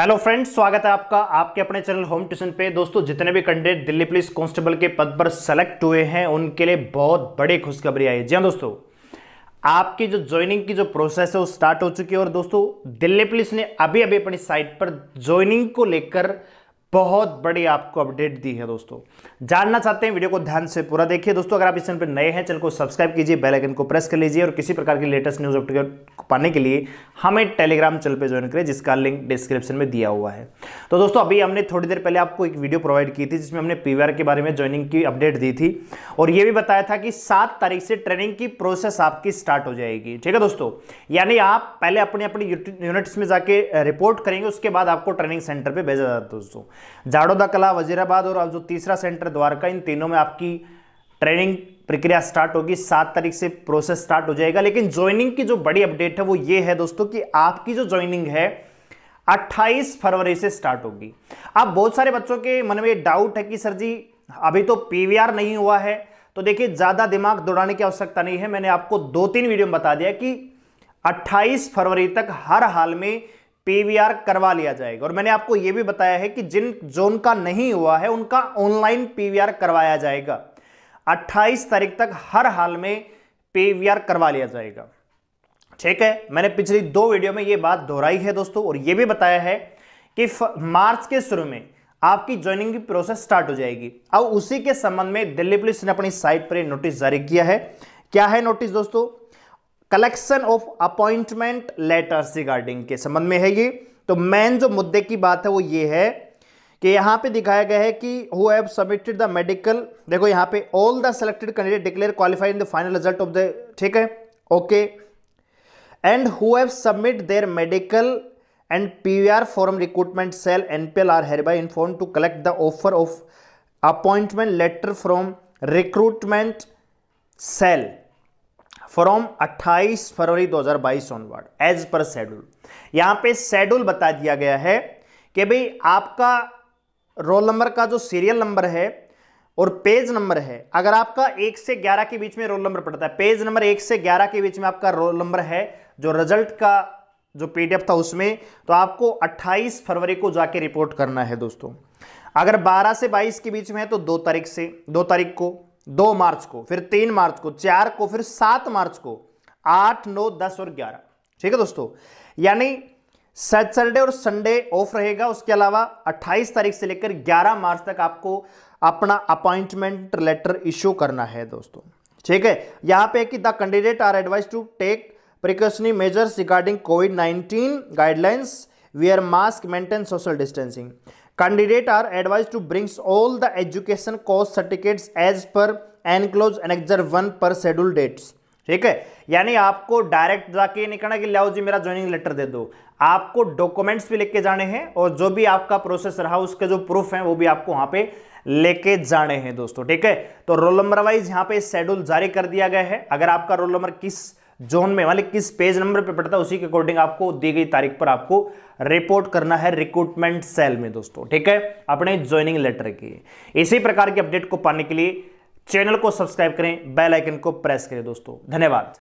hello friends स्वागत है आपका आपके अपने चैनल होम ट्यूशन पे दोस्तों जितने भी कैंडिडेट दिल्ली पुलिस कांस्टेबल के पद पर सेलेक्ट हुए हैं उनके लिए बहुत बड़ी खुशखबरी आई है जी हाँ दोस्तों आपकी जो ज्वाइनिंग की जो प्रोसेस है वो स्टार्ट हो चुकी है और दोस्तों दिल्ली पुलिस ने अभी अभी अपनी साइट पर ज्वाइनिंग को लेकर बहुत बड़ी आपको अपडेट दी है दोस्तों जानना चाहते हैं वीडियो को ध्यान से पूरा देखिए दोस्तों अगर आप इस चैनल पर नए हैं चैनल को सब्सक्राइब कीजिए बेल आइकन को प्रेस कर लीजिए और किसी प्रकार की लेटेस्ट न्यूज़ अपडेट पाने के लिए हमें टेलीग्राम चैनल पर ज्वाइन करें जिसका लिंक डिस्क्रिप्शन में दिया हुआ है तो दोस्तों अभी हमने थोड़ी देर पहले आपको एक वीडियो प्रोवाइड की थी जिसमें हमने पी के बारे में ज्वाइनिंग की अपडेट दी थी और यह भी बताया था कि सात तारीख से ट्रेनिंग की प्रोसेस आपकी स्टार्ट हो जाएगी ठीक है दोस्तों यानी आप पहले अपने अपने यूनिट्स में जाके रिपोर्ट करेंगे उसके बाद आपको ट्रेनिंग सेंटर पर भेजा जाता है दोस्तों जाड़ोदा कला वजीराबाद और जो तीसरा सेंटर द्वारका इन तीनों में आपकी ट्रेनिंग प्रक्रिया स्टार्ट होगी सात तारीख से प्रोसेस स्टार्ट हो जाएगा लेकिन ज्वाइनिंग की जो बड़ी अपडेट है वो ये है दोस्तों कि आपकी जो ज्वाइनिंग है 28 फरवरी से स्टार्ट होगी अब बहुत सारे बच्चों के मन में डाउट है कि सर जी अभी तो पीवीआर नहीं हुआ है तो देखिए ज़्यादा दिमाग दौड़ाने की आवश्यकता नहीं है मैंने आपको दो तीन वीडियो में बता दिया कि 28 फरवरी तक हर हाल में पीवीआर करवा लिया जाएगा और मैंने आपको यह भी बताया है कि जिन जोन का नहीं हुआ है उनका ऑनलाइन पीवीआर करवाया जाएगा 28 तारीख तक हर हाल में पीवीआर करवा लिया जाएगा ठीक है मैंने पिछली दो वीडियो में यह बात दोहराई है दोस्तों और यह भी बताया है कि मार्च के शुरू में आपकी ज्वाइनिंग की प्रोसेस स्टार्ट हो जाएगी अब उसी के संबंध में दिल्ली पुलिस ने अपनी साइट पर नोटिस जारी किया है क्या है नोटिस दोस्तों collection of appointment letters regarding के संबंध में है ये तो मेन जो मुद्दे की बात है वो ये है कि यहाँ पे दिखाया गया है कि who have submitted the medical देखो यहाँ पे all the selected candidate declared qualified in the final result of the ठीक है okay and who have submit their medical and PVR form recruitment cell NPL are hereby inform to collect the offer of appointment letter from recruitment cell from 28 February 2022 onward as per schedule यहां पे schedule बता दिया गया है कि भाई आपका roll number का जो सीरियल नंबर है और पेज नंबर है अगर आपका एक से ग्यारह के बीच में रोल नंबर पड़ता है पेज नंबर एक से ग्यारह के बीच में आपका रोल नंबर है जो रिजल्ट का जो पीडीएफ था उसमें तो आपको 28 फरवरी को जाके रिपोर्ट करना है दोस्तों अगर 12 से 22 के बीच में है तो दो तारीख से दो तारीख को दो मार्च को फिर तीन मार्च को चार को फिर सात मार्च को आठ नौ दस और ग्यारह ठीक है दोस्तों यानी सैटरडे और संडे ऑफ रहेगा उसके अलावा 28 तारीख से लेकर 11 मार्च तक आपको अपना अपॉइंटमेंट लेटर इश्यू करना है दोस्तों ठीक है यहां पे कि the candidate are advise to take precautionary measures regarding COVID 19 guidelines we are mask maintain social distancing candidate are advise to brings all the education course certificates as per enclose annexure one per schedule dates ठीक है यानी आपको direct जाके नहीं करना कि लाओ जी मेरा ज्वाइनिंग लेटर दे दो आपको डॉक्यूमेंट्स भी लेके जाने हैं और जो भी आपका प्रोसेस रहा उसके जो प्रूफ है वो भी आपको वहां पे लेके जाने हैं दोस्तों ठीक है तो रोल नंबर वाइज यहाँ पे शेड्यूल जारी कर दिया गया है अगर आपका रोल नंबर किस जोन में मतलब किस पेज नंबर पे पड़ता है उसी के अकॉर्डिंग आपको दी गई तारीख पर आपको रिपोर्ट करना है रिक्रूटमेंट सेल में दोस्तों ठीक है अपने ज्वाइनिंग लेटर की इसी प्रकार के अपडेट को पाने के लिए चैनल को सब्सक्राइब करें बेल आइकन को प्रेस करें दोस्तों धन्यवाद